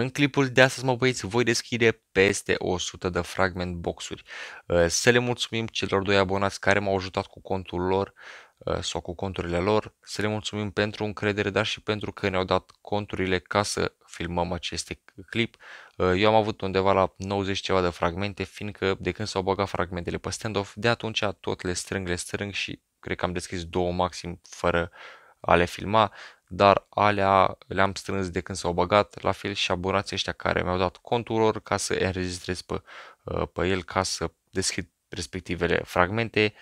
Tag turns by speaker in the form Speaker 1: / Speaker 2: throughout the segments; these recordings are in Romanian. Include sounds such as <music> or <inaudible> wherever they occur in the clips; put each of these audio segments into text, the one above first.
Speaker 1: În clipul de astăzi, mă băieți, voi deschide peste 100 de fragment boxuri. Uh, să le mulțumim celor doi abonați care m-au ajutat cu contul lor uh, sau cu conturile lor. Să le mulțumim pentru încredere, dar și pentru că ne-au dat conturile ca să filmăm acest clip. Uh, eu am avut undeva la 90 ceva de fragmente, fiindcă de când s-au băgat fragmentele pe stand-off, de atunci tot le strâng, le strâng și cred că am deschis două maxim fără a le filma dar alea le-am strâns de când s-au băgat, la fel și abonații ăștia care mi-au dat contul lor ca să înregistrez pe, uh, pe el, ca să deschid respectivele fragmente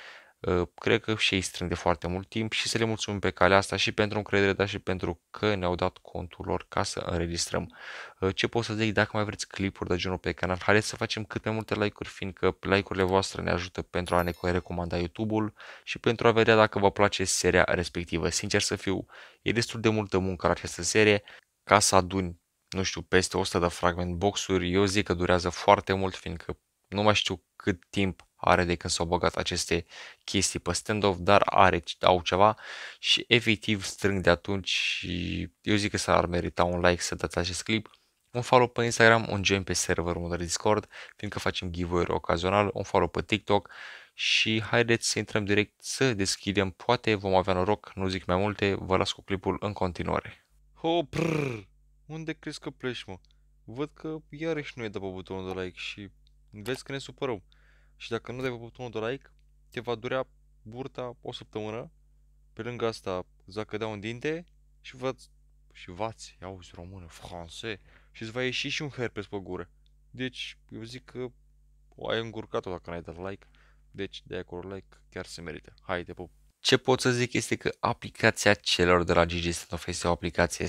Speaker 1: Ă, cred că și ei strâng de foarte mult timp și să le mulțumim pe calea asta și pentru încredere, dar și pentru că ne-au dat contul lor ca să înregistrăm. Ă, ce pot să zic dacă mai vreți clipuri de genul pe canal? Haideți să facem cât mai multe like-uri, fiindcă like-urile voastre ne ajută pentru a ne recomanda YouTube-ul și pentru a vedea dacă vă place seria respectivă. Sincer să fiu, e destul de multă muncă la această serie ca să aduni nu știu, peste 100 de fragment boxuri, eu zic că durează foarte mult, fiindcă nu mai știu cât timp are de când s-au băgat aceste chestii pe standoff, dar are, au ceva și efectiv strâng de atunci și eu zic că s-ar merita un like să dați acest clip un follow pe Instagram, un join pe serverul meu de Discord, fiindcă facem giveaway-uri ocazional, un follow pe TikTok și haideți să intrăm direct să deschidem, poate vom avea noroc, nu zic mai multe, vă las cu clipul în continuare. prrr, Unde crezi că pleci, mă? Văd că iarăși nu e de pe butonul de like și Vezi că ne supărăm. Și dacă nu dai pe butonul de like, te va durea burta o săptămână. Pe lângă asta, îți va cădea un dinte și vă și vați, auzi română, france și îți va ieși și un herpes pe gură. Deci, eu zic că o ai încurcat-o dacă n-ai dat like. Deci, de acolo like, chiar se merită. Hai, te pup! Ce pot să zic este că aplicația celor de la GG Stand este o aplicație 100%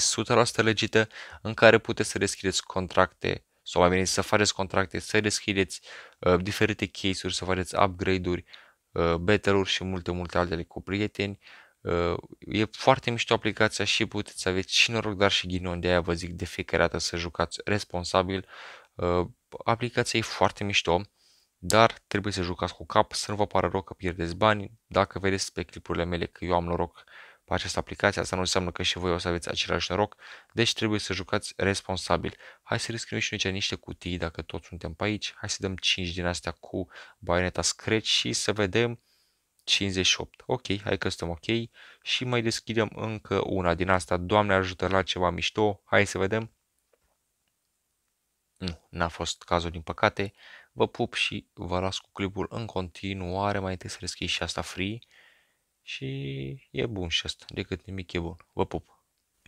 Speaker 1: legită în care puteți să deschideți contracte sau mai bine să faceți contracte, să deschideți uh, diferite case-uri, să faceți upgrade-uri, uh, better-uri și multe, multe altele cu prieteni. Uh, e foarte mișto aplicația și puteți să aveți și noroc, dar și ghinion, de aia vă zic de fiecare dată să jucați responsabil. Uh, aplicația e foarte mișto, dar trebuie să jucați cu cap, să nu vă pară rău că pierdeți bani. Dacă vedeți pe clipurile mele că eu am noroc pe această aplicație. Asta nu înseamnă că și voi o să aveți același noroc, deci trebuie să jucați responsabil. Hai să riscăm și noi niște cutii dacă toți suntem pe aici. Hai să dăm 5 din astea cu baioneta scratch și să vedem 58. Ok, hai că suntem ok și mai deschidem încă una din asta. Doamne ajută la ceva mișto. Hai să vedem. Nu, hm, n-a fost cazul din păcate. Vă pup și vă las cu clipul în continuare. Mai întâi să deschid și asta free și e bun și asta, decât nimic e bun. Vă pup!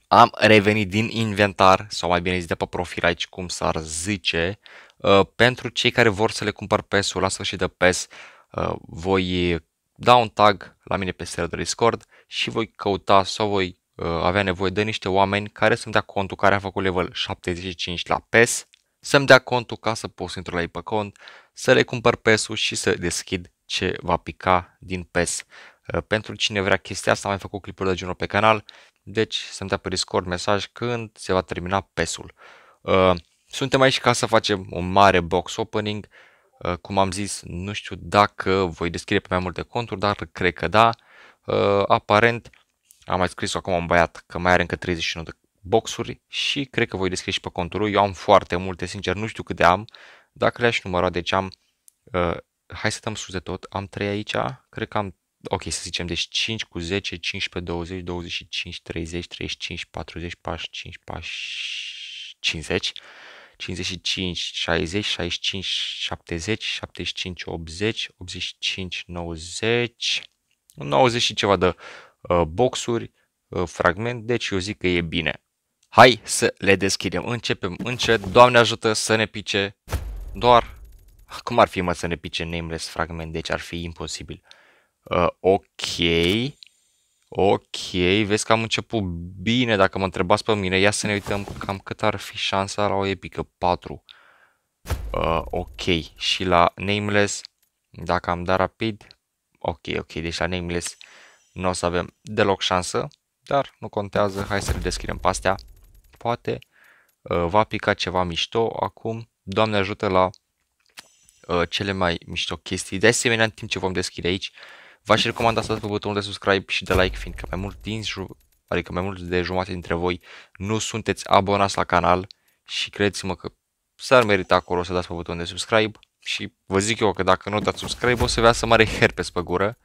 Speaker 1: Am revenit din inventar, sau mai bine zis de pe profil aici, cum s-ar zice, uh, pentru cei care vor să le cumpăr PES-ul la sfârșit de PES, uh, voi da un tag la mine pe serverul Discord și voi căuta sau voi uh, avea nevoie de niște oameni care să-mi dea contul care a făcut level 75 la PES, să-mi dea contul ca să pot să intru la ei pe cont, să le cumpăr PES-ul și să deschid ce va pica din PES. Ă, pentru cine vrea chestia asta, am mai făcut clipuri de genul pe canal, deci să-mi dea pe Discord mesaj când se va termina PES-ul. Ă, suntem aici ca să facem un mare box opening, ă, cum am zis, nu știu dacă voi descrie pe mai multe conturi, dar cred că da. Aparent, am mai scris acum un băiat că mai are încă 31 de boxuri și cred că voi descrie și pe contul lui. Eu am foarte multe, sincer, nu știu câte am. Dacă le-aș număra, deci am... Uh, hai să dăm sus de tot. Am 3 aici, cred că am ok, să zicem, deci 5 cu 10, 15, 20, 25, 30, 35, 40, 45, 50, 55, 60, 65, 70, 75, 80, 85, 90, 90 și ceva de uh, boxuri, uh, fragment, deci eu zic că e bine. Hai să le deschidem. Începem încet. Doamne ajută să ne pice doar... Cum ar fi mă să ne pice nameless fragment, deci ar fi imposibil. Uh, ok. Ok, vezi că am început bine, dacă mă întrebați pe mine, ia să ne uităm cam cât ar fi șansa la o epică, 4. Uh, ok, și la Nameless, dacă am dat rapid, ok, ok, deci la Nameless nu o să avem deloc șansă, dar nu contează, hai să le deschidem pe astea, poate uh, va pica ceva mișto acum, Doamne ajută la uh, cele mai mișto chestii, de asemenea în timp ce vom deschide aici, uh, V-aș recomanda să dați pe butonul de subscribe și de like, fiindcă mai mult din adică mai mult de jumate dintre voi nu sunteți abonați la canal și credeți-mă că s-ar merita acolo să dați pe butonul de subscribe și vă zic eu că dacă nu dați subscribe o să vă să mare herpes pe gură.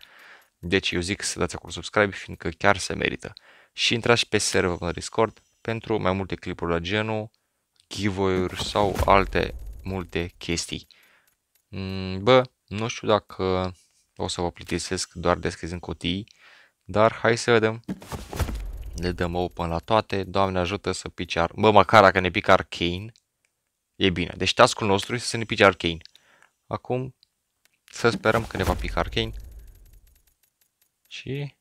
Speaker 1: Deci eu zic să dați acolo subscribe fiindcă chiar se merită. Și intrați pe serverul Discord pentru mai multe clipuri la genul, giveaway-uri sau alte multe chestii. Mm, bă, nu știu dacă o să vă plictisesc doar deschizând cutii, dar hai să vedem. Le dăm open la toate, Doamne ajută să pice ar... Bă, măcar dacă ne pică Arcane, e bine. Deci task nostru este să ne pice Arcane. Acum, să sperăm că ne va pica Arcane. Și...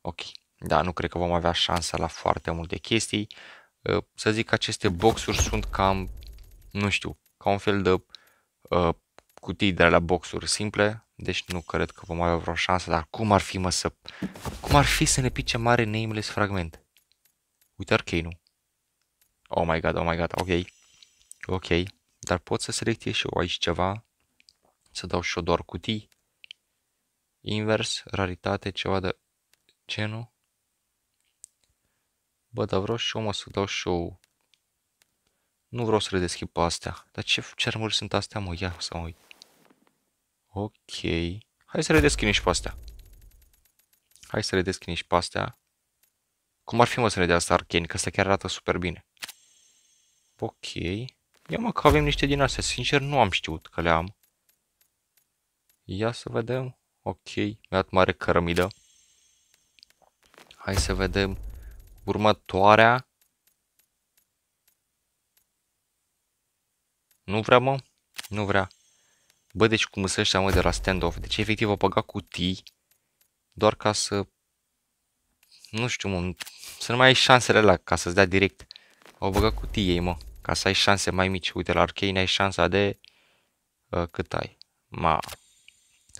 Speaker 1: Ok. Da, nu cred că vom avea șansa la foarte multe chestii. Ă, să zic că aceste boxuri sunt cam, nu știu, ca un fel de uh, cutii de la boxuri simple, deci nu cred că vom avea vreo șansă, dar cum ar fi mă să... Cum ar fi să ne pice mare nameless fragment? Uite arcane Oh my god, oh my god, ok. Ok, dar pot să selectez și eu aici ceva. Să dau și eu doar cutii. Invers, raritate, ceva de genul. Bă, dar vreau și eu mă să dau și eu... Nu vreau să le deschid pe astea. Dar ce, ce armuri sunt astea, mă? Ia să mă uit. Ok. Hai să redeschidem și pe astea. Hai să redeschidem și pe astea. Cum ar fi mă să ne dea asta arcane, că asta chiar arată super bine. Ok. Ia mă că avem niște din astea. Sincer, nu am știut că le am. Ia să vedem. Ok. Mi-a dat mare cărămidă. Hai să vedem următoarea. Nu vrea, mă? Nu vrea. Bă, deci cum să ăștia, mă, de la stand-off? Deci, efectiv, o băga cutii doar ca să... Nu știu, mă, să nu mai ai șansele la ca să-ți dea direct. O băga cutii ei, mă, ca să ai șanse mai mici. Uite, la Arcane ai șansa de... Uh, cât ai? Ma...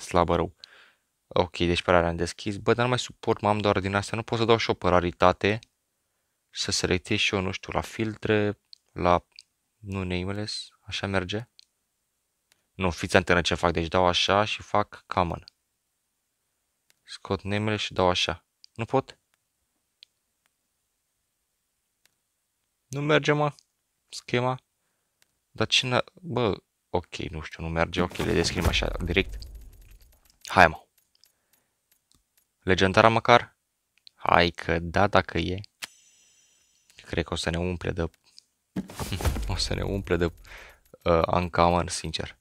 Speaker 1: Slabă rău. Ok, deci pe am deschis. Bă, dar nu mai suport, m-am doar din asta. Nu pot să dau și o raritate. Să selectez și eu, nu știu, la filtre, la... Nu nameless, așa merge. Nu, fiți antenă ce fac. Deci dau așa și fac common. Scot nemele și dau așa. Nu pot? Nu merge, mă, schema. Dar cine... Bă, ok, nu știu, nu merge. Ok, le deschidem așa, direct. Hai, mă. Legendara măcar? Hai că da, dacă e. Cred că o să ne umple de... <laughs> o să ne umple de uh, uncommon, sincer.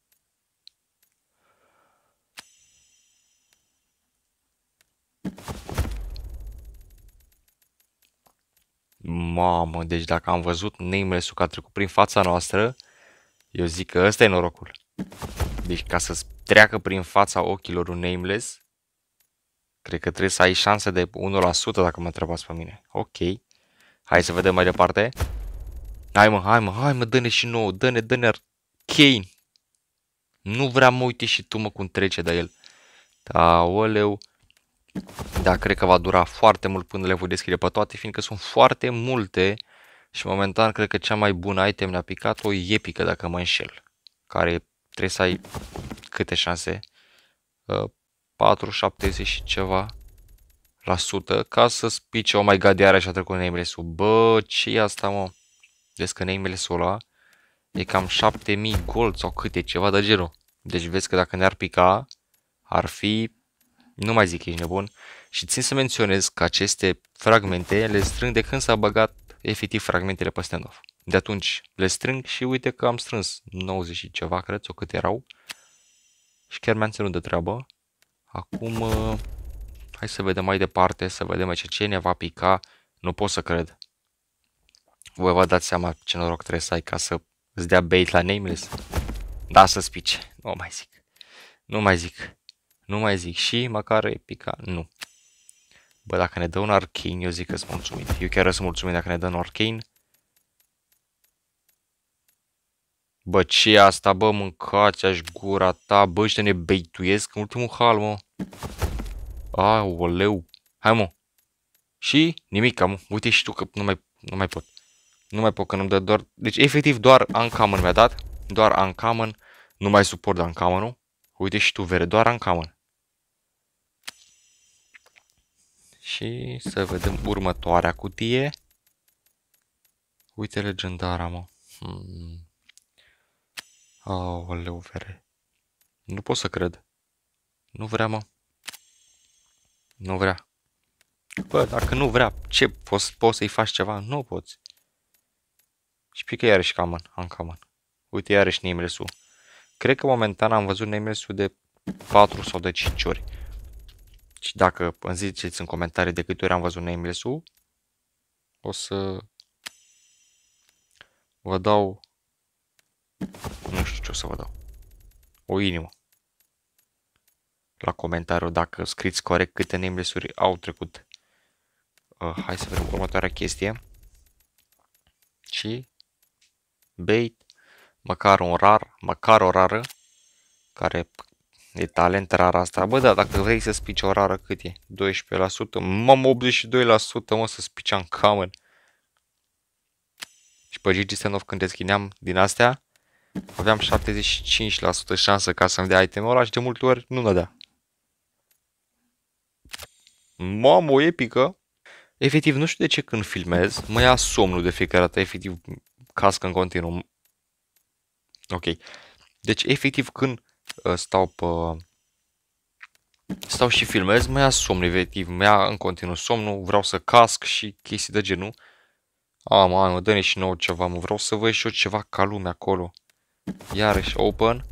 Speaker 1: Mamă, deci dacă am văzut nameless-ul că a trecut prin fața noastră, eu zic că ăsta e norocul. Deci ca să treacă prin fața ochilor un nameless, cred că trebuie să ai șanse de 1% dacă mă întrebați pe mine. Ok. Hai să vedem mai departe. Hai mă, hai mă, hai mă, dă-ne și nouă, dă-ne, dă-ne Kane. Nu vrea, mă, uite și tu, mă, cum trece de el. Aoleu. Da, dar cred că va dura foarte mult până le voi deschide pe toate, fiindcă sunt foarte multe și momentan cred că cea mai bună item ne-a picat o epică, dacă mă înșel. Care trebuie să ai câte șanse? 4,70 uh, și ceva la sută ca să spice, oh mai gadiare și a trecut nameless sub. Bă, ce e asta, mă? Vezi că nameless-ul ăla e cam 7000 gold sau câte, ceva de genul. Deci vezi că dacă ne-ar pica, ar fi nu mai zic ești nebun. Și țin să menționez că aceste fragmente le strâng de când s-a băgat efectiv fragmentele pe stand-off. De atunci le strâng și uite că am strâns 90 și ceva, cred, sau cât erau. Și chiar mi-am ținut de treabă. Acum, uh, hai să vedem mai departe, să vedem ce ce ne va pica. Nu pot să cred. Voi vă dați seama ce noroc trebuie să ai ca să îți dea bait la Nameless. Da, să spice. Nu mai zic. Nu mai zic. Nu mai zic și măcar epica, nu. Bă, dacă ne dă un arcane, eu zic că sunt mulțumit. Eu chiar sunt mulțumit dacă ne dă un arcane. Bă, ce asta, bă, mâncați-aș gura ta, bă, ăștia ne beituiesc în ultimul hal, mă. Aoleu. Hai, mă. Și nimic, mă. Uite și tu că nu mai, nu mai pot. Nu mai pot, că nu-mi dă doar... Deci, efectiv, doar uncommon mi-a dat. Doar uncommon. Nu mai suport uncommon-ul. Uite și tu, vere, doar uncommon. Și să vedem următoarea cutie. Uite legendara, mă. Hmm. Aoleu, vere. Nu pot să cred. Nu vrea, mă. Nu vrea. Bă, dacă nu vrea, ce, poți, poți să-i faci ceva? Nu poți. Și pică iarăși Caman, am Caman. Uite, iarăși Nimlesu. Cred că momentan am văzut Nimlesu de 4 sau de 5 ori. Și dacă îmi ziceți în comentarii de câte ori am văzut nameless-ul, o să vă dau, nu știu ce o să vă dau, o inimă la comentariu dacă scriți corect câte nameless-uri au trecut. Uh, hai să vedem următoarea chestie. Și bait, măcar un rar, măcar o rară, care E talent rar asta. Bă, da, dacă vrei să spici o rară, cât e? 12%? Mam 82%, mă, să în common. Și pe Gigi Stenov când deschineam din astea, aveam 75% șansă ca să-mi dea itemul ăla și de multe ori nu dea. Mamă, o epică! Efectiv, nu știu de ce când filmez, mă ia somnul de fiecare dată, efectiv, cască în continuu. Ok. Deci, efectiv, când Ă, stau pe... Stau și filmez, mă ia somn, efectiv, mă ia în continuu somnul, vreau să casc și chestii de genul. A, mă, mă, dă și nou ceva, mă, vreau să văd și eu ceva ca lume acolo. Iarăși, open.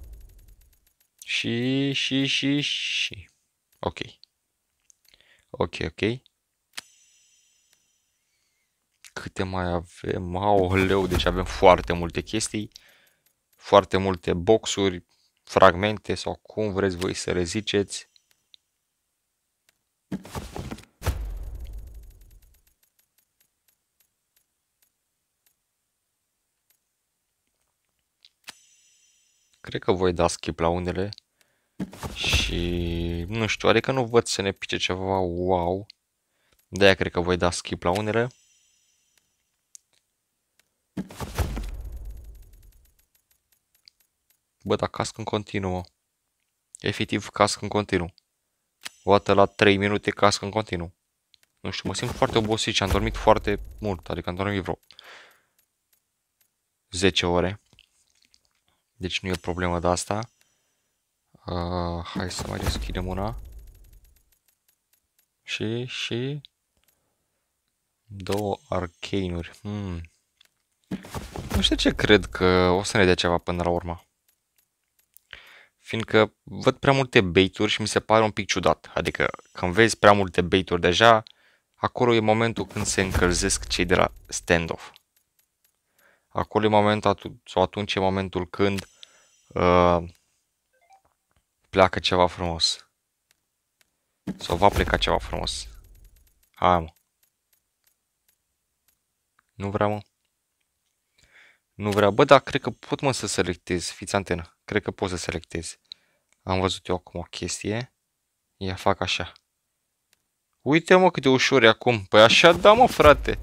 Speaker 1: Și, și, și, și. Ok. Ok, ok. Câte mai avem? Aoleu, deci avem foarte multe chestii. Foarte multe boxuri, fragmente sau cum vreți voi să le ziceți. Cred că voi da skip la unele și nu știu, adică nu văd să ne pice ceva wow. De-aia cred că voi da skip la unele. Bă, dar casc în continuu, Efectiv, casc în continuu. O dată la 3 minute casc în continuu. Nu știu, mă simt foarte obosit și am dormit foarte mult, adică am dormit vreo 10 ore. Deci nu e o problemă de asta. Uh, hai să mai deschidem una. Și, și... Două arcanuri. Hmm. Nu știu ce cred că o să ne dea ceva până la urmă fiindcă văd prea multe baituri și mi se pare un pic ciudat. Adică când vezi prea multe baituri deja, acolo e momentul când se încălzesc cei de la standoff. Acolo e momentul, atu- sau atunci e momentul când uh, pleacă ceva frumos. Sau va pleca ceva frumos. Hai mă. Nu vreau mă. Nu vrea. Bă, dar cred că pot mă să selectez. Fiți antenă cred că poți să selectezi. Am văzut eu acum o chestie, Ia fac așa. Uite mă cât de ușor e acum, păi așa da mă frate.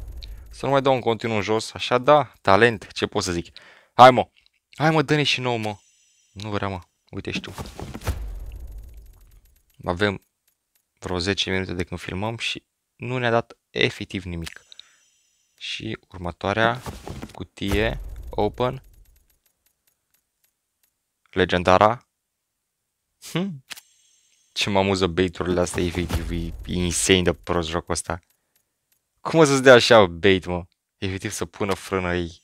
Speaker 1: Să nu mai dau un continuu jos, așa da, talent, ce pot să zic. Hai mă, hai mă, dă și nou mă. Nu vrea mă, uite și tu. Avem vreo 10 minute de când filmăm și nu ne-a dat efectiv nimic. Și următoarea cutie, open, legendara. Hm. Ce mă amuză baiturile astea, efectiv, e, e insane de prost jocul ăsta. Cum o să-ți dea așa bait, mă? Efectiv să pună frână ei.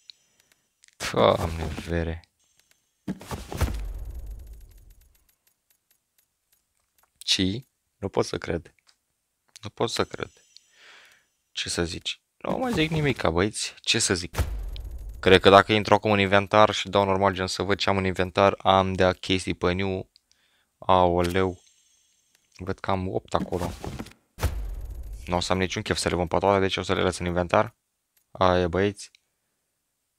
Speaker 1: Doamne, vere. Ci? Nu pot să cred. Nu pot să cred. Ce să zici? Nu mai zic nimic, băieți. Ce să zic? Cred că dacă intru acum în inventar și dau normal gen să văd ce am în inventar, am de chestii pe new. Aoleu. Văd că am 8 acolo. Nu o să am niciun chef să le vom pe toate, deci o să le las în inventar. Aia băieți.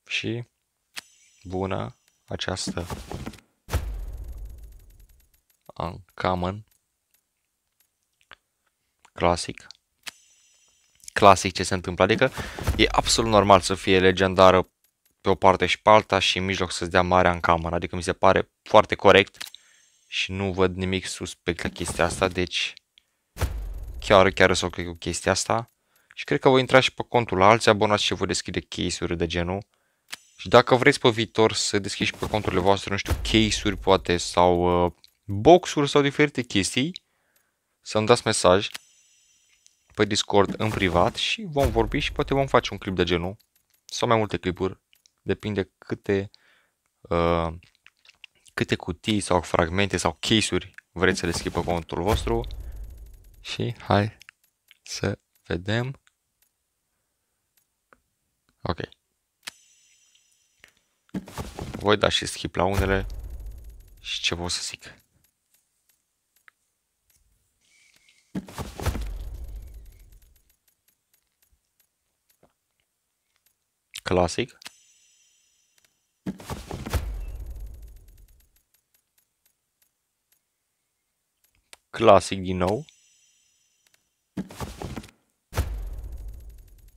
Speaker 1: Și bună această Uncommon. Clasic. Clasic ce se întâmplă, adică e absolut normal să fie legendară pe o parte și pe alta și în mijloc să-ți dea marea în cameră. Adică mi se pare foarte corect și nu văd nimic suspect la chestia asta, deci chiar, chiar să o cred cu chestia asta. Și cred că voi intra și pe contul la alții abonați și voi deschide case-uri de genul. Și dacă vreți pe viitor să deschizi pe conturile voastre, nu știu, case-uri poate sau uh, box-uri sau diferite chestii, să-mi dați mesaj pe Discord în privat și vom vorbi și poate vom face un clip de genul sau mai multe clipuri depinde câte, uh, câte cutii sau fragmente sau case-uri vreți să le schimb pe contul vostru. Și hai să vedem. Ok. Voi da și skip la unele și ce vă să zic. Classic. Clasic din nou.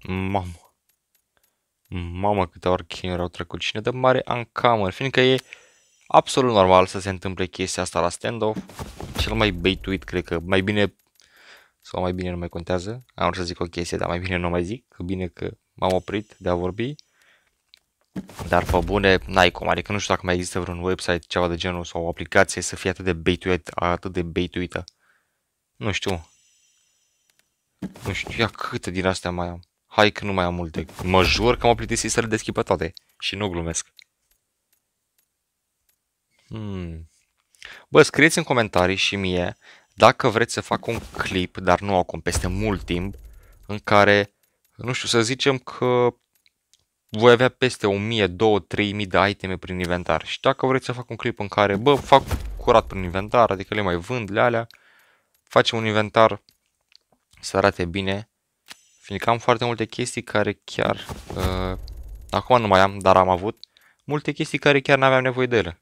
Speaker 1: Mamă. Mamă câte arcane au trecut. Cine dă mare ancamări, fiindcă e absolut normal să se întâmple chestia asta la standoff. Cel mai baituit, cred că mai bine sau mai bine nu mai contează. Am vrut să zic o chestie, dar mai bine nu mai zic, că bine că m-am oprit de a vorbi. Dar pe bune, n-ai cum, adică nu știu dacă mai există vreun website, ceva de genul sau o aplicație să fie atât de baituit, atât de baituită. Nu știu. Nu știu, ia câte din astea mai am. Hai că nu mai am multe. Mă jur că m-am plictisit să le deschid pe toate. Și nu glumesc. Hmm. Bă, scrieți în comentarii și mie dacă vreți să fac un clip, dar nu acum, peste mult timp, în care, nu știu, să zicem că voi avea peste 1000, 2, 3000 de iteme prin inventar. Și dacă vreți să fac un clip în care, bă, fac curat prin inventar, adică le mai vând, le alea, facem un inventar să arate bine, fiindcă am foarte multe chestii care chiar, uh, acum nu mai am, dar am avut, multe chestii care chiar n-aveam nevoie de ele.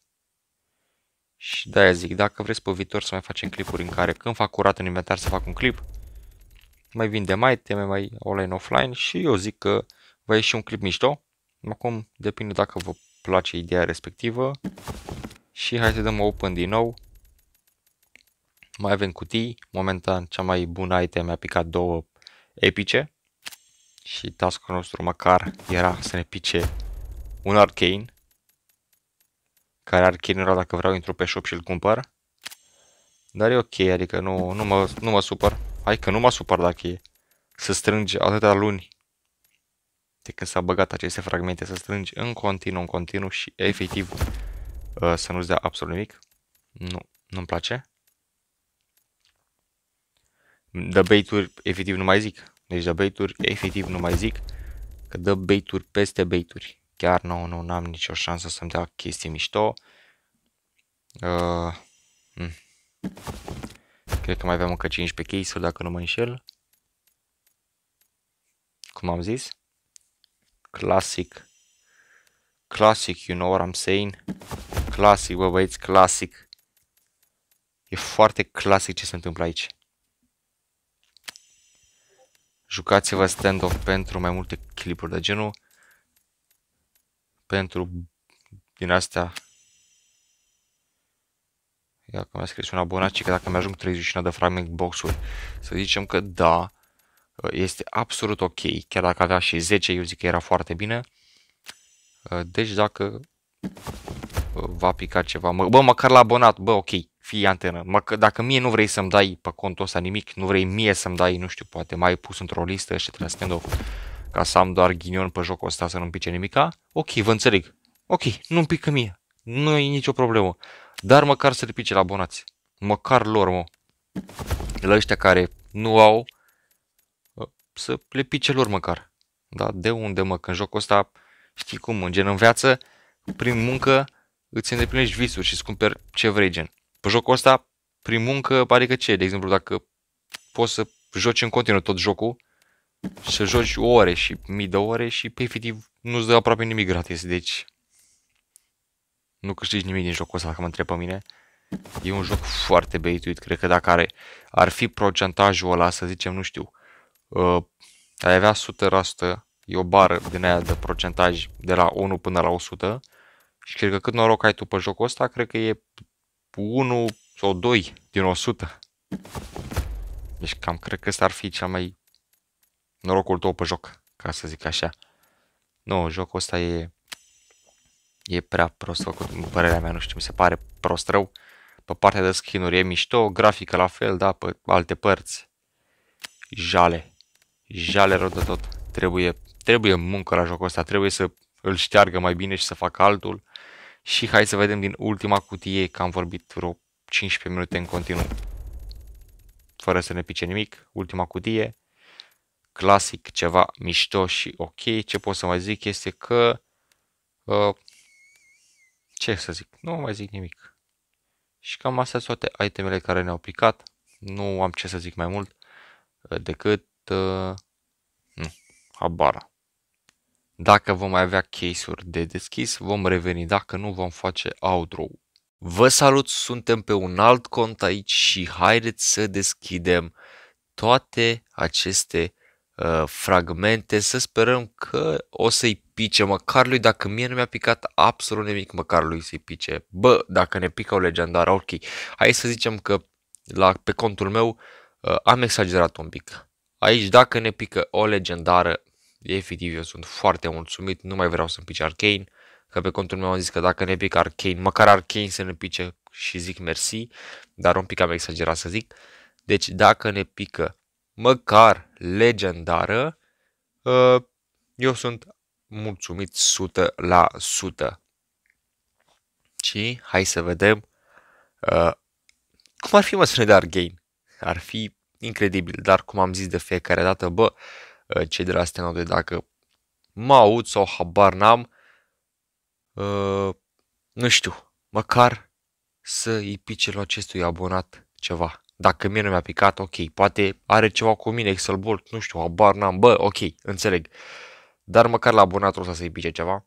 Speaker 1: Și de-aia zic, dacă vreți pe viitor să mai facem clipuri în care când fac curat în inventar să fac un clip, mai vinde mai teme, mai online, offline și eu zic că va ieși un clip mișto Acum depinde dacă vă place ideea respectivă. Și hai să dăm open din nou. Mai avem cutii. Momentan cea mai bună item mi-a picat două epice. Și task nostru măcar era să ne pice un arcane. Care arcane era dacă vreau intru pe shop și îl cumpăr. Dar e ok, adică nu, nu, mă, nu mă supăr. Hai că nu mă supăr dacă e să strângi atâtea luni de când s-a băgat aceste fragmente, să strângi în continuu, în continuu și efectiv uh, să nu-ți dea absolut nimic. Nu, nu-mi place. Dă baituri, efectiv nu mai zic. Deci dă baituri, efectiv nu mai zic. Că dă baituri peste baituri. Chiar nu, nu, n-am nicio șansă să-mi dea chestii mișto. Uh, mm. Cred că mai aveam încă 15 case dacă nu mă înșel. Cum am zis. Classic. Classic, you know what I'm saying? Classic, bă băieți, classic. E foarte clasic ce se întâmplă aici. Jucați-vă stand-off pentru mai multe clipuri de genul. Pentru din astea. Ia că mi-a scris un abonat, că dacă mi-ajung 31 de fragment box-uri, să zicem că da, Uh, este absolut ok, chiar dacă avea și 10, eu zic că era foarte bine. Uh, deci dacă uh, va pica ceva, mă, bă, măcar la abonat, bă, ok, fii antenă. Mă, dacă mie nu vrei să-mi dai pe contul ăsta nimic, nu vrei mie să-mi dai, nu știu, poate mai pus într-o listă și trebuie să ca să am doar ghinion pe jocul ăsta să nu-mi pice nimica, ok, vă înțeleg. Ok, nu-mi pică mie, nu e nicio problemă. Dar măcar să le pice la abonați. Măcar lor, mă. La ăștia care nu au, să le pice lor măcar. Da? De unde mă, că în jocul ăsta, știi cum, în gen în viață, prin muncă îți îndeplinești visuri și îți cumperi ce vrei, gen. Pe jocul ăsta, prin muncă, pare că ce? De exemplu, dacă poți să joci în continuu tot jocul, să joci ore și mii de ore și pe efectiv nu-ți dă aproape nimic gratis, deci nu câștigi nimic din jocul ăsta, dacă mă întreb pe mine. E un joc foarte beituit, cred că dacă are, ar fi procentajul ăla, să zicem, nu știu, uh, ai avea 100%, e o bară din aia de procentaj de la 1 până la 100 și cred că cât noroc ai tu pe jocul ăsta, cred că e 1 sau 2 din 100. Deci cam cred că ăsta ar fi cel mai norocul tău pe joc, ca să zic așa. Nu, jocul ăsta e, e prea prost făcut, în părerea mea, nu știu, mi se pare prost rău. Pe partea de skin e mișto, grafică la fel, da, pe alte părți. Jale. Jale rău de tot. Trebuie, trebuie muncă la jocul ăsta, trebuie să îl șteargă mai bine și să facă altul. Și hai să vedem din ultima cutie, că am vorbit vreo 15 minute în continuu. Fără să ne pice nimic, ultima cutie. Clasic, ceva mișto și ok. Ce pot să mai zic este că... Uh, ce să zic, nu mai zic nimic. Și cam astea sunt toate itemele care ne-au picat. Nu am ce să zic mai mult uh, decât Uh, nu, habara. Dacă vom mai avea case-uri de deschis, vom reveni. Dacă nu, vom face outro Vă salut, suntem pe un alt cont aici și haideți să deschidem toate aceste uh, fragmente. Să sperăm că o să-i pice măcar lui, dacă mie nu mi-a picat absolut nimic, măcar lui să-i pice. Bă, dacă ne pică o legendară, ok. Hai să zicem că la, pe contul meu uh, am exagerat un pic. Aici, dacă ne pică o legendară, efectiv eu sunt foarte mulțumit, nu mai vreau să-mi pice Arcane, că pe contul meu am zis că dacă ne pică Arcane, măcar Arcane să ne pice și zic mersi, dar un pic am exagerat să zic. Deci dacă ne pică măcar legendară, uh, eu sunt mulțumit 100%. Și hai să vedem uh, cum ar fi mă să ne dea Arcane. Ar fi incredibil, dar cum am zis de fiecare dată, bă, ă, cei de la de dacă mă aud sau habar n-am, uh, nu știu, măcar să îi pice la acestui abonat ceva. Dacă mie nu mi-a picat, ok, poate are ceva cu mine, Excel Bolt, nu știu, habar n-am, bă, ok, înțeleg. Dar măcar la abonatul ăsta să-i pice ceva,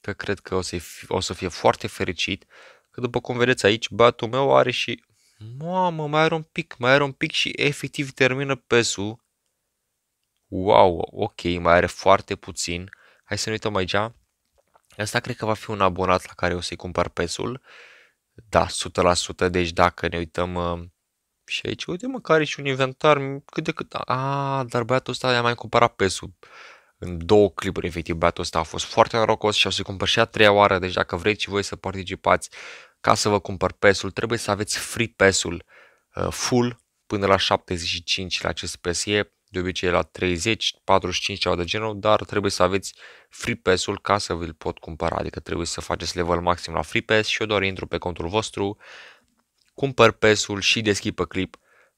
Speaker 1: că cred că o să, o să fie foarte fericit, că după cum vedeți aici, băiatul meu are și Mamă, mai era un pic, mai era un pic și efectiv termină pesul. Wow, ok, mai are foarte puțin. Hai să ne uităm aici. Asta cred că va fi un abonat la care o să-i cumpăr pesul. Da, 100%, deci dacă ne uităm uh, și aici, uite mă, care și un inventar cât de cât. A, dar băiatul ăsta i-a mai cumpărat pesul în două clipuri, efectiv, băiatul ăsta a fost foarte norocos și o să-i cumpăr și a treia oară, deci dacă vreți și voi să participați, ca să vă cumpăr PES-ul, trebuie să aveți free PES-ul uh, full până la 75 la acest PSE, de obicei la 30, 45 ceva de genul, dar trebuie să aveți free pass-ul ca să vi-l pot cumpăra, adică trebuie să faceți level maxim la free pass și eu doar intru pe contul vostru, cumpăr pass-ul și deschid pe clip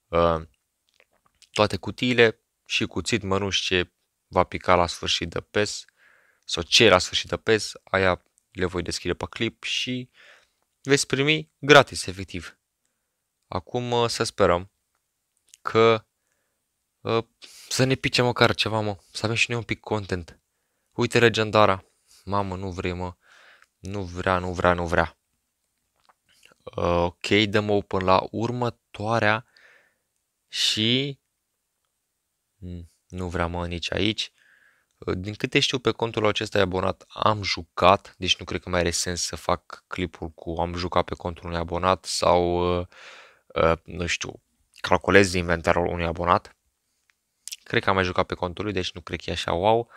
Speaker 1: uh, toate cutiile și cuțit mănuși ce va pica la sfârșit de PES sau ce la sfârșit de PES, aia le voi deschide pe clip și veți primi gratis, efectiv. Acum uh, să sperăm că uh, să ne pice măcar ceva, mă, să avem și noi un pic content. Uite legendara, mamă, nu vrei, mă, nu vrea, nu vrea, nu vrea. Uh, ok, dăm open la următoarea și mm, nu vrea, mă, nici aici. Ă, din câte știu pe contul acesta e abonat am jucat, deci nu cred că mai are sens să fac clipul cu am jucat pe contul unui abonat sau, ă, ă, nu știu, calculez inventarul unui abonat. Cred că am mai jucat pe contul lui, deci nu cred că e așa wow.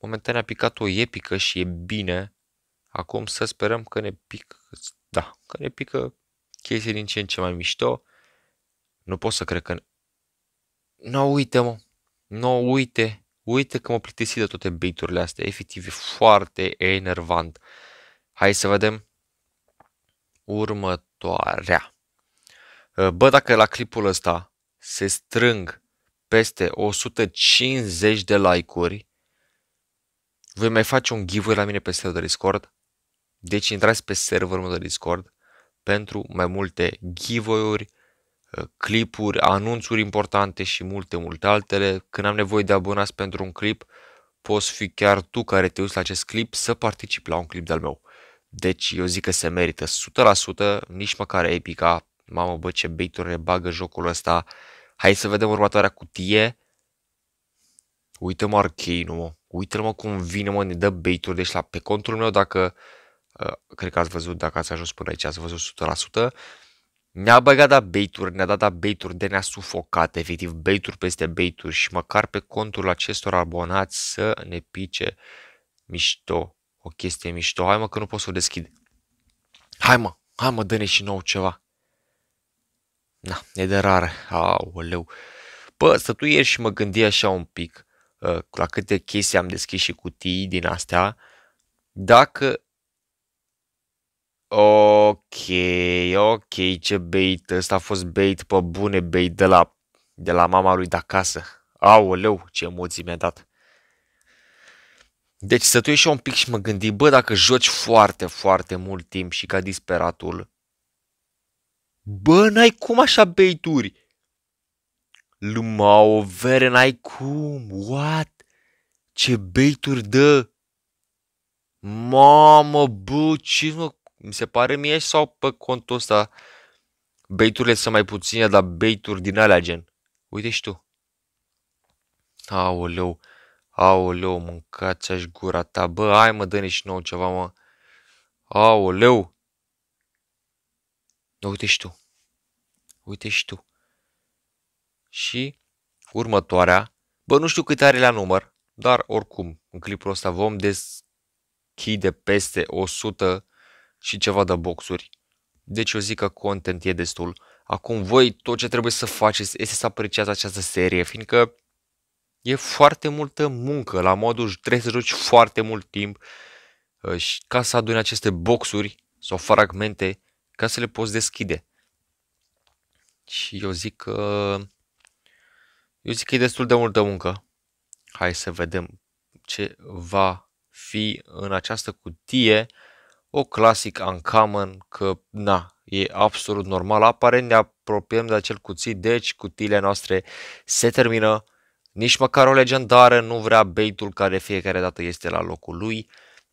Speaker 1: Momentan a picat o epică și e bine. Acum să sperăm că ne pică, da, că ne pică chestii din ce în ce mai mișto. Nu pot să cred că... Nu no, uite, mă! Nu no, uite! uite că mă plictisit de toate biturile astea, efectiv e foarte enervant. Hai să vedem următoarea. Uh, bă, dacă la clipul ăsta se strâng peste 150 de like-uri, voi mai face un giveaway la mine pe serverul de Discord. Deci intrați pe serverul meu de Discord pentru mai multe giveaway-uri, Uh, clipuri, anunțuri importante și multe, multe altele. Când am nevoie de abonați pentru un clip, poți fi chiar tu care te uiți la acest clip să participi la un clip de-al meu. Deci eu zic că se merită 100%, nici măcar Epica, mamă bă ce baituri ne bagă jocul ăsta. Hai să vedem următoarea cutie. Uite-mă Arcane, mă. uite mă cum vine, mă, ne dă baituri. Deci la, pe contul meu, dacă, uh, cred că ați văzut, dacă ați ajuns până aici, ați văzut ne-a băgat da baituri, ne-a dat da baituri de ne-a sufocat, efectiv, baituri peste baituri și măcar pe contul acestor abonați să ne pice mișto, o chestie mișto. Hai mă că nu pot să o deschid. Hai mă, hai mă, dă-ne și nou ceva. Na, e de rar. Aoleu. Bă, stătu ieri și mă gândi așa un pic uh, la câte chestii am deschis și cutii din astea. Dacă Ok, ok, ce bait. Ăsta a fost bait pe bune, bait de la, de la mama lui de acasă. Aoleu, ce emoții mi-a dat. Deci să tu ieși un pic și mă gândi, bă, dacă joci foarte, foarte mult timp și ca disperatul, bă, n-ai cum așa beituri. Luma o vere, n-ai cum, what? Ce beituri dă? Mamă, bă, ce mă mi se pare mie, sau pe contul ăsta baiturile sunt mai puține, dar baituri din alea gen. Uite și tu. Aoleu, aoleu, mâncați aș gura ta. Bă, hai mă, dă și nou ceva, mă. Aoleu. uite și tu. Uite și tu. Și următoarea, bă, nu știu cât are la număr, dar oricum, în clipul ăsta vom deschide peste 100 și ceva de boxuri. Deci eu zic că content e destul. Acum voi tot ce trebuie să faceți este să apreciați această serie, fiindcă e foarte multă muncă, la modul trebuie să joci foarte mult timp uh, și ca să aduni aceste boxuri sau fragmente ca să le poți deschide. Și eu zic că eu zic că e destul de multă muncă. Hai să vedem ce va fi în această cutie o clasic uncommon, că na, e absolut normal, aparent ne apropiem de acel cuțit, deci cutiile noastre se termină, nici măcar o legendară nu vrea baitul care fiecare dată este la locul lui,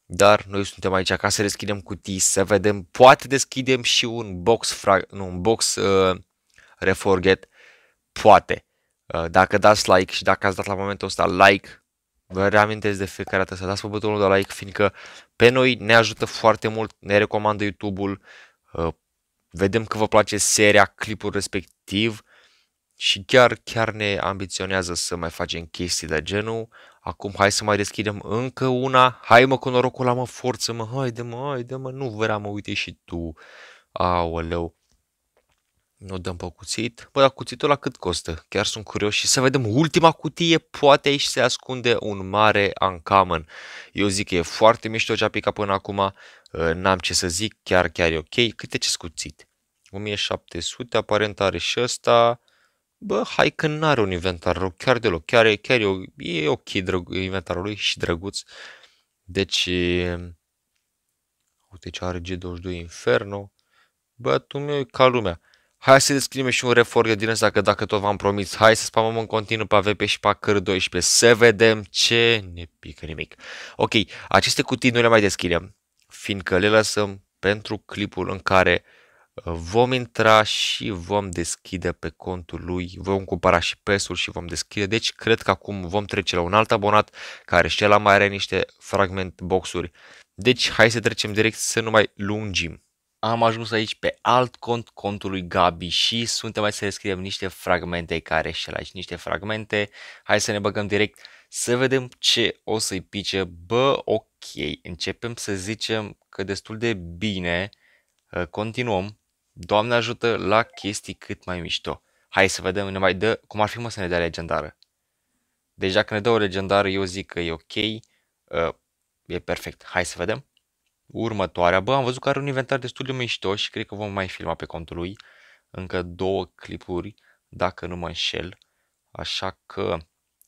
Speaker 1: dar noi suntem aici ca să deschidem cutii, să vedem, poate deschidem și un box, frag, nu, un box uh, reforget, poate. Uh, dacă dați like și dacă ați dat la momentul ăsta like, Vă reamintesc de fiecare dată să dați pe butonul de like, fiindcă pe noi ne ajută foarte mult, ne recomandă YouTube-ul, uh, vedem că vă place seria, clipul respectiv și chiar, chiar ne ambiționează să mai facem chestii de genul. Acum hai să mai deschidem încă una, hai mă cu norocul la mă, forță mă, haide mă, haide mă, nu vrea mă, uite și tu, aoleu. Nu dăm pe cuțit. Bă, dar cuțitul la cât costă? Chiar sunt curios și să vedem ultima cutie. Poate aici se ascunde un mare uncommon. Eu zic că e foarte mișto ce a picat până acum. Ă, n-am ce să zic, chiar chiar e ok. Câte ce scuțit? 1700, aparent are și ăsta. Bă, hai că n-are un inventar rău, chiar deloc. Chiar, e, chiar e, e ok inventarul lui și drăguț. Deci, uite ce are G22 Inferno. Bă, tu mi ca lumea. Hai să descriem și un reforger din ăsta, că dacă tot v-am promis, hai să spamăm în continuu pe AVP și pe cr 12 să vedem ce ne pică nimic. Ok, aceste cutii nu le mai deschidem, fiindcă le lăsăm pentru clipul în care uh, vom intra și vom deschide pe contul lui, vom cumpăra și PES-ul și vom deschide. Deci cred că acum vom trece la un alt abonat care și el mai are niște fragment boxuri. Deci hai să trecem direct să nu mai lungim am ajuns aici pe alt cont, contul lui Gabi și suntem mai să scriem niște fragmente care și aici niște fragmente. Hai să ne băgăm direct să vedem ce o să-i pice. Bă, ok, începem să zicem că destul de bine uh, continuăm. Doamne ajută la chestii cât mai mișto. Hai să vedem, ne mai dă, cum ar fi mă să ne dea legendară. Deci dacă ne dă o legendară, eu zic că e ok, uh, e perfect. Hai să vedem următoarea. Bă, am văzut că are un inventar destul de mișto și cred că vom mai filma pe contul lui încă două clipuri, dacă nu mă înșel. Așa că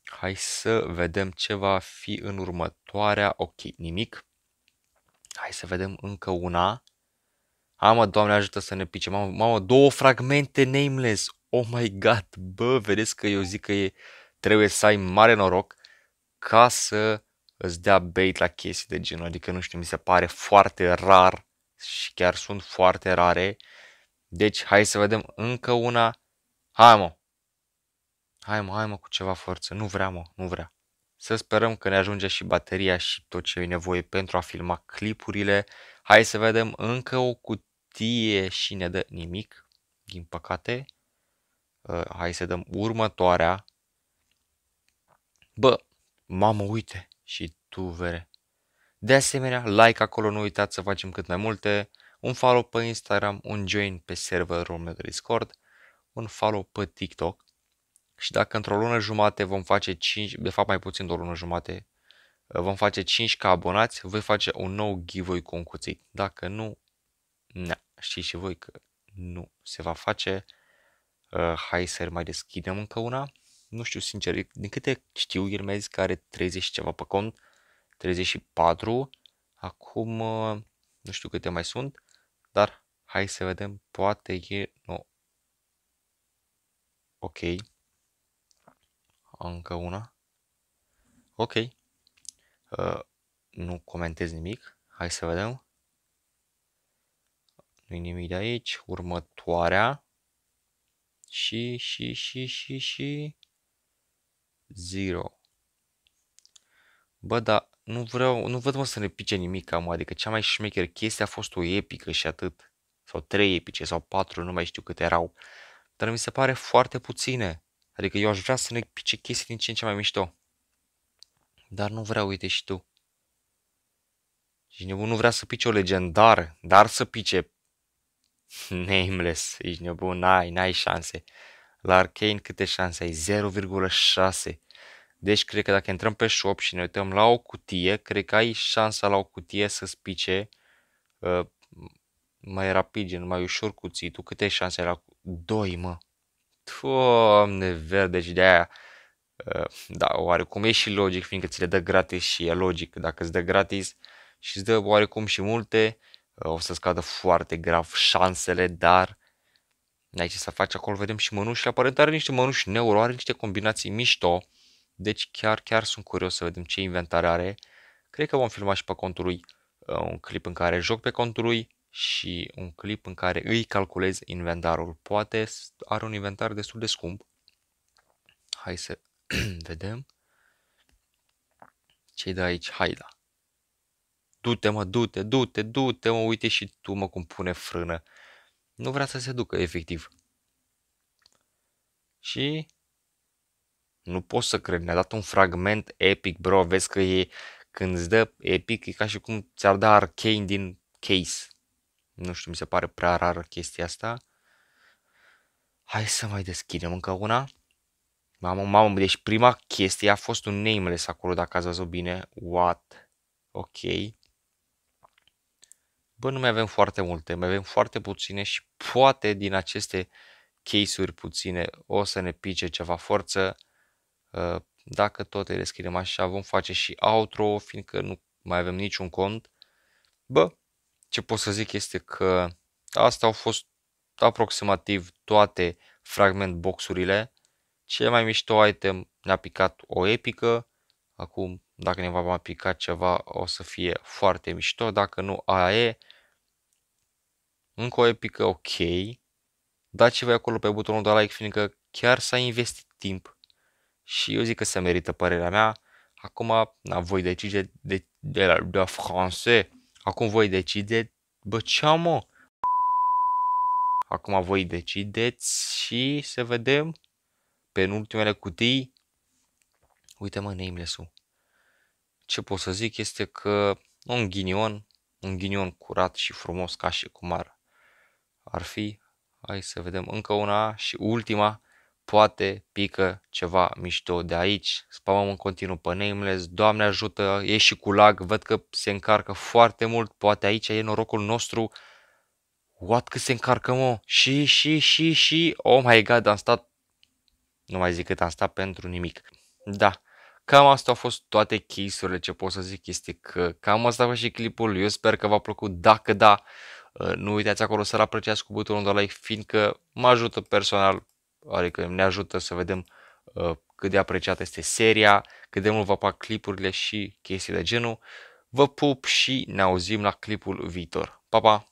Speaker 1: hai să vedem ce va fi în următoarea. Ok, nimic. Hai să vedem încă una. Amă, Doamne ajută să ne pice. Mamă, mamă, două fragmente nameless. Oh my god, bă, vedeți că eu zic că e, trebuie să ai mare noroc ca să îți dea bait la chestii de genul, adică nu știu, mi se pare foarte rar și chiar sunt foarte rare. Deci hai să vedem încă una. Hai mă! Hai mă, hai mă cu ceva forță. Nu vrea mă, nu vrea. Să sperăm că ne ajunge și bateria și tot ce e nevoie pentru a filma clipurile. Hai să vedem încă o cutie și ne dă nimic, din păcate. Uh, hai să dăm următoarea. Bă, mamă, uite, și tuvere. De asemenea, like acolo, nu uitați să facem cât mai multe, un follow pe Instagram, un join pe serverul meu de Discord, un follow pe TikTok și dacă într-o lună jumate vom face 5, de fapt mai puțin de o lună jumate, vom face 5 ca abonați, voi face un nou giveaway cu un cuțit. Dacă nu, na, știți și voi că nu se va face. Uh, hai să mai deschidem încă una nu știu sincer, din câte știu, el mi-a zis că are 30 și ceva pe cont, 34, acum uh, nu știu câte mai sunt, dar hai să vedem, poate e, nu, ok, încă una, ok, uh, nu comentez nimic, hai să vedem, nu nimic de aici, următoarea, și, și, și, și, și, zero. Bă, dar nu vreau, nu văd mă să ne pice nimic cam, adică cea mai șmecher chestie a fost o epică și atât. Sau trei epice sau patru, nu mai știu câte erau. Dar mi se pare foarte puține. Adică eu aș vrea să ne pice chestii din ce în ce mai mișto. Dar nu vreau, uite și tu. Și nebun, nu vrea să pice o legendar, dar să pice <laughs> nameless. Ești nebun, n-ai, n-ai șanse. La Arcane câte șanse ai? 0,6. Deci cred că dacă intrăm pe shop și ne uităm la o cutie, cred că ai șansa la o cutie să spice uh, mai rapid, gen mai ușor cuțitul. Câte șanse ai la 2, mă? Doamne verde și de aia uh, da, oarecum e și logic, fiindcă ți le dă gratis și e logic. Dacă îți dă gratis și îți dă oarecum și multe, uh, o să scadă foarte grav șansele, dar Aici să faci acolo, vedem și mănuși. Aparent are niște mănuși neuro, are niște combinații mișto. Deci chiar, chiar sunt curios să vedem ce inventar are. Cred că vom filma și pe contul lui uh, un clip în care joc pe contul lui și un clip în care îi calculez inventarul. Poate are un inventar destul de scump. Hai să <clears throat> vedem. ce de aici? Haida. Du-te mă, du-te, du-te, du-te mă, uite și tu mă cum pune frână nu vrea să se ducă efectiv. Și nu pot să cred, ne a dat un fragment epic, bro, vezi că e când îți dă epic, e ca și cum ți-ar da arcane din case. Nu știu, mi se pare prea rară chestia asta. Hai să mai deschidem încă una. Mamă, mamă, deci prima chestie a fost un nameless acolo, dacă ați văzut bine. What? Ok bă, nu mai avem foarte multe, mai avem foarte puține și poate din aceste case-uri puține o să ne pice ceva forță. Uh, dacă tot le deschidem așa, vom face și outro, fiindcă nu mai avem niciun cont. Bă, ce pot să zic este că asta au fost aproximativ toate fragment boxurile. Cel mai mișto item ne-a picat o epică. Acum, dacă ne va mai pica ceva, o să fie foarte mișto. Dacă nu, aia e. Încă o epică ok. Dați-vă acolo pe butonul de like, fiindcă chiar s-a investit timp. Și eu zic că se merită părerea mea. Acum, na, voi decide de, de la de France. Acum voi decide, bă, ce am, mă? Acum voi decideți și să vedem pe ultimele cutii. Uite mă, nameless-ul. Ce pot să zic este că un ghinion, un ghinion curat și frumos ca și cum ar ar fi, hai să vedem, încă una și ultima, poate pică ceva mișto de aici. Spamăm în continuu pe nameless, Doamne ajută, e și cu lag, văd că se încarcă foarte mult, poate aici e norocul nostru. What că se încarcă mă? Și, și, și, și, oh my god, am stat, nu mai zic cât am stat pentru nimic. Da, cam asta au fost toate case ce pot să zic este că cam asta a fost și clipul, eu sper că v-a plăcut, dacă da, Uh, nu uitați acolo să-l apreciați cu butonul de like, fiindcă mă ajută personal, adică ne ajută să vedem uh, cât de apreciată este seria, cât de mult vă plac clipurile și chestii de genul. Vă pup și ne auzim la clipul viitor. Pa, pa!